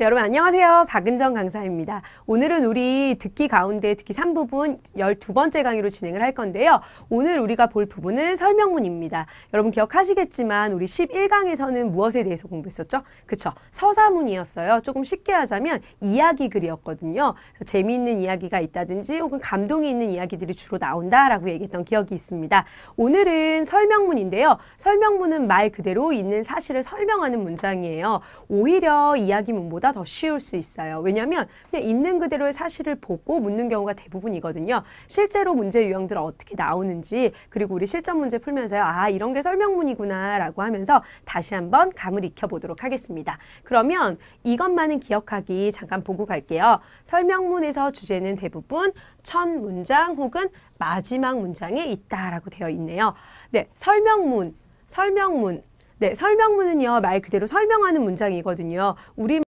네, 여러분 안녕하세요. 박은정 강사입니다. 오늘은 우리 듣기 가운데 듣기 3부분 12번째 강의로 진행을 할 건데요. 오늘 우리가 볼 부분은 설명문입니다. 여러분 기억하시겠지만 우리 11강에서는 무엇에 대해서 공부했었죠? 그쵸. 서사문이었어요. 조금 쉽게 하자면 이야기 글이었거든요. 재미있는 이야기가 있다든지 혹은 감동이 있는 이야기들이 주로 나온다라고 얘기했던 기억이 있습니다. 오늘은 설명문인데요. 설명문은 말 그대로 있는 사실을 설명하는 문장이에요. 오히려 이야기문보다 보다 더 쉬울 수 있어요. 왜냐하면 그냥 있는 그대로의 사실을 보고 묻는 경우가 대부분이거든요. 실제로 문제 유형들 어떻게 나오는지 그리고 우리 실전 문제 풀면서요. 아 이런 게 설명문이구나 라고 하면서 다시 한번 감을 익혀보도록 하겠습니다. 그러면 이것만은 기억하기 잠깐 보고 갈게요. 설명문에서 주제는 대부분 첫 문장 혹은 마지막 문장에 있다라고 되어 있네요. 네, 설명문, 설명문. 네, 설명문은요, 말 그대로 설명하는 문장이거든요. 우리